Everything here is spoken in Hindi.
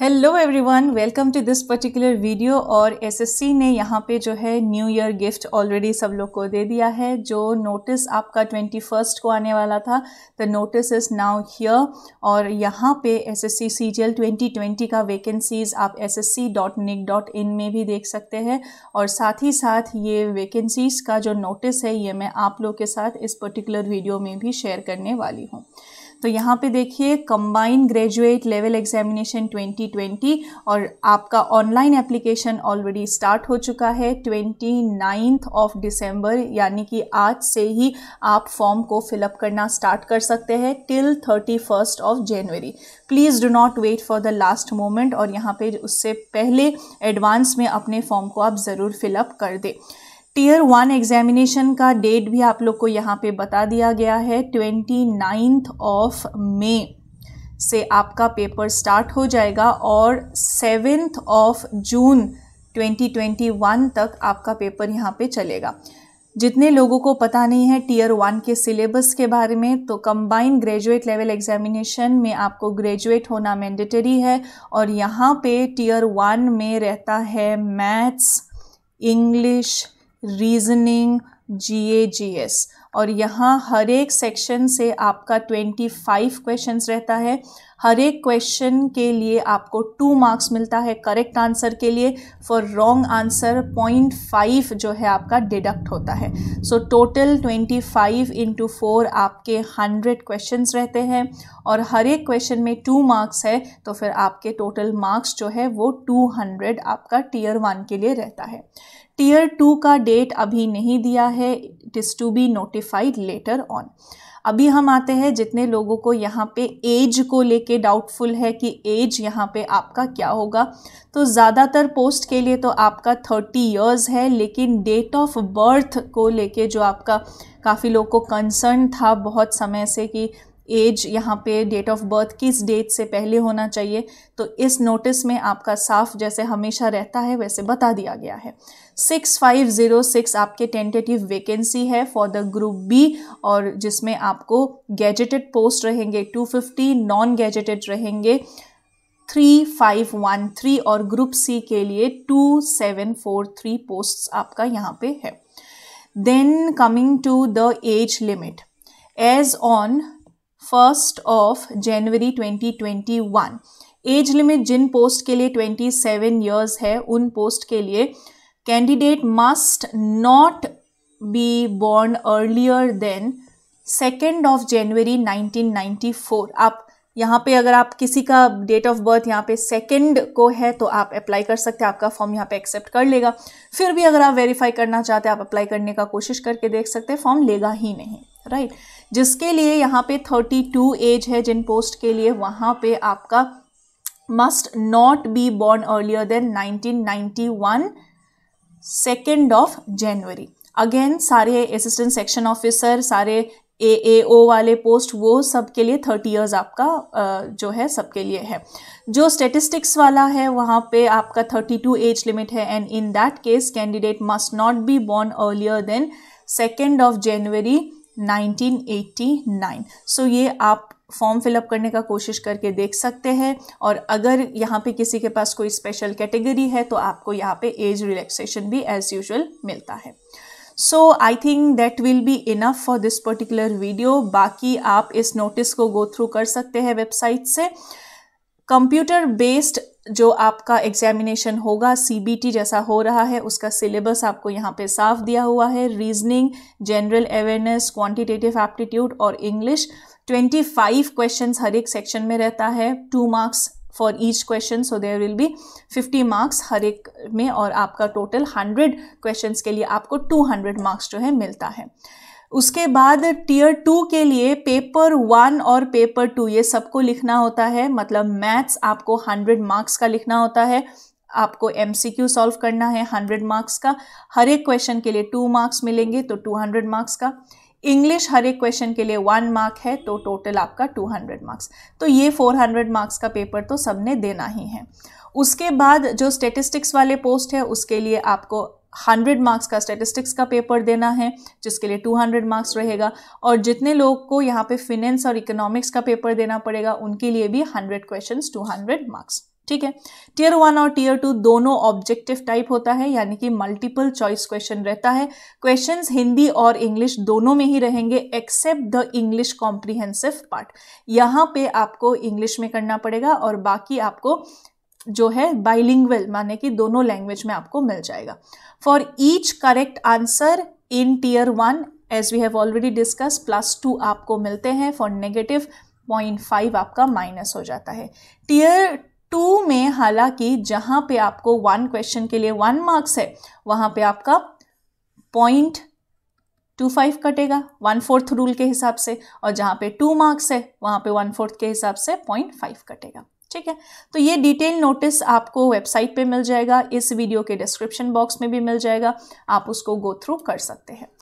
hello everyone welcome to this particular video और एसएससी ने यहाँ पे जो है न्यू ईयर गिफ्ट ऑलरेडी सब लोग को दे दिया है जो नोटिस आपका ट्वेंटी फर्स्ट को आने वाला था the notice is now here और यहाँ पे एसएससी सीजीएल 2020 का वैकेंसीज़ आप इन में भी देख सकते हैं और साथ ही साथ ये वैकेंसीज़ का जो नोटिस है ये मैं आप लोग के साथ इस पर्टिकुलर वीडियो में भी शेयर करने वाली हूँ तो यहाँ पे देखिए कंबाइंड ग्रेजुएट लेवल एग्जामिनेशन 2020 और आपका ऑनलाइन एप्लीकेशन ऑलरेडी स्टार्ट हो चुका है ट्वेंटी नाइन्थ ऑफ डिसम्बर यानी कि आज से ही आप फॉर्म को फिलअप करना स्टार्ट कर सकते हैं till thirty first of January please do not wait for the last moment और यहाँ पे उससे पहले एडवांस में अपने फॉर्म को आप ज़रूर फिलअप कर दें टीयर वन एग्जामिनेशन का डेट भी आप लोग को यहाँ पे बता दिया गया है ट्वेंटी नाइन्थ ऑफ मे से आपका पेपर स्टार्ट हो जाएगा और सेवेंथ ऑफ जून 2021 तक आपका पेपर यहाँ पे चलेगा जितने लोगों को पता नहीं है टीयर वन के सिलेबस के बारे में तो कंबाइन ग्रेजुएट लेवल एग्जामिनेशन में आपको ग्रेजुएट होना मैंडेटरी है और यहाँ पे टीयर वन में रहता है मैथ्स इंग्लिश reasoning GAGS और यहाँ हर एक सेक्शन से आपका ट्वेंटी फाइव क्वेश्चंस रहता है हर एक क्वेश्चन के लिए आपको टू मार्क्स मिलता है करेक्ट आंसर के लिए for wrong answer point five जो है आपका डिडक्ट होता है so total twenty five into four आपके हंड्रेड क्वेश्चन रहते हैं और हर एक क्वेश्चन में टू मार्क्स है तो फिर आपके टोटल मार्क्स जो है वो टू हंड्रेड आपका टीयर वन के लिए रहता है टीयर टू का डेट अभी नहीं दिया है it is to be notice notified later on अभी हम आते हैं जितने लोगों को यहाँ पे एज को लेके डाउटफुल है कि एज यहाँ पे आपका क्या होगा तो ज़्यादातर पोस्ट के लिए तो आपका थर्टी इयर्स है लेकिन डेट ऑफ बर्थ को लेके जो आपका काफ़ी लोगों को कंसर्न था बहुत समय से कि एज यहाँ पे डेट ऑफ बर्थ किस डेट से पहले होना चाहिए तो इस नोटिस में आपका साफ जैसे हमेशा रहता है वैसे बता दिया गया है सिक्स फाइव ज़ीरो सिक्स आपके टेंटेटिव वेकेंसी है फॉर द ग्रुप बी और जिसमें आपको गैजेटेड पोस्ट रहेंगे टू फिफ्टी नॉन गैजेटेड रहेंगे थ्री फाइव वन थ्री और ग्रुप सी के लिए two seven four three post आपका यहाँ पे है then coming to the age limit age on first of January 2021 age limit जिन पोस्ट के लिए 27 इयर्स है उन पोस्ट के लिए candidate must not be born earlier than second of January 1994 आप यहाँ पे अगर आप किसी का डेट ऑफ बर्थ यहाँ पे सेकेंड को है तो आप अप्लाई कर सकते हैं आपका फॉर्म यहाँ पे एक्सेप्ट कर लेगा फिर भी अगर आप वेरीफाई करना चाहते हैं आप अप्लाई करने का कोशिश करके देख सकते हैं फॉर्म लेगा ही नहीं राइट जिसके लिए यहाँ पे थर्टी टू एज है जिन पोस्ट के लिए वहाँ पे आपका must not be born earlier than 1991 second of January again सारे असिस्टेंट सेक्शन ऑफिसर सारे ए ए ओ वाले पोस्ट वो सब के लिए थर्टी ईयर्स आपका जो है सबके लिए है जो स्टेटिस्टिक्स वाला है वहाँ पे आपका थर्टी टू एज लिमिट है and in that case candidate must not be born earlier than second of January 1989 so so ये आप फॉर्म फिलअप करने का कोशिश करके देख सकते हैं और अगर यहाँ पे किसी के पास कोई स्पेशल कैटेगरी है तो आपको यहाँ पे एज रिलैक्सेशन भी एज यूजल मिलता है so I think that will be enough for this particular video बाकी आप इस नोटिस को गो थ्रू कर सकते हैं वेबसाइट से कंप्यूटर बेस्ड जो आपका एग्जामिनेशन होगा सीबीटी जैसा हो रहा है उसका सिलेबस आपको यहाँ पे साफ दिया हुआ है reasoning general awareness quantitative aptitude और इंग्लिश 25 क्वेश्चन हर एक सेक्शन में रहता है two marks for each question so there will be 50 marks हर एक में और आपका टोटल 100 क्वेश्चन के लिए आपको 200 मार्क्स जो है मिलता है उसके बाद टीयर टू के लिए पेपर वन और पेपर टू ये सबको लिखना होता है मतलब मैथ्स आपको हंड्रेड मार्क्स का लिखना होता है आपको एम सी क्यू सॉल्व करना है हंड्रेड मार्क्स का हर एक क्वेश्चन के लिए टू मार्क्स मिलेंगे तो टू हंड्रेड मार्क्स का इंग्लिश हर एक क्वेश्चन के लिए वन मार्क है तो टोटल आपका टू हंड्रेड मार्क्स तो ये फोर हंड्रेड मार्क्स का पेपर तो सबने देना ही है उसके बाद जो स्टेटिस्टिक्स वाले पोस्ट है उसके लिए आपको हंड्रेड मार्क्स का स्टेटिस्टिक्स का पेपर देना है जिसके लिए टू हंड्रेड मार्क्स रहेगा और जितने लोग को यहाँ पे फिनेंस और इकोनॉमिक्स का पेपर देना पड़ेगा उनके लिए भी hundred question two hundred marks ठीक है टीयर वन और टीयर टू दोनों ऑब्जेक्टिव टाइप होता है यानी कि मल्टीपल चॉइस क्वेश्चन रहता है क्वेश्चन हिंदी और इंग्लिश दोनों में ही रहेंगे except the English comprehensive part यहाँ पे आपको इंग्लिश में करना पड़ेगा और बाकी आपको जो है बाइलिंग्वल माने कि दोनों लैंग्वेज में आपको मिल जाएगा for each correct answer in tier one as we have already discuss plus two आपको मिलते हैं फॉर नेगेटिव पॉइंट फाइव आपका माइनस हो जाता है टीयर टू में हालांकि जहां पे आपको वन क्वेश्चन के लिए वन मार्क्स है वहां पे आपका पॉइंट टू फाइव कटेगा वन फोर्थ रूल के हिसाब से और जहां पे टू मार्क्स है वहां पे वन फोर्थ के हिसाब से पॉइंट फाइव कटेगा ठीक है तो ये डिटेल नोटिस आपको वेबसाइट पे मिल जाएगा इस वीडियो के डिस्क्रिप्शन बॉक्स में भी मिल जाएगा आप उसको गो थ्रू कर सकते हैं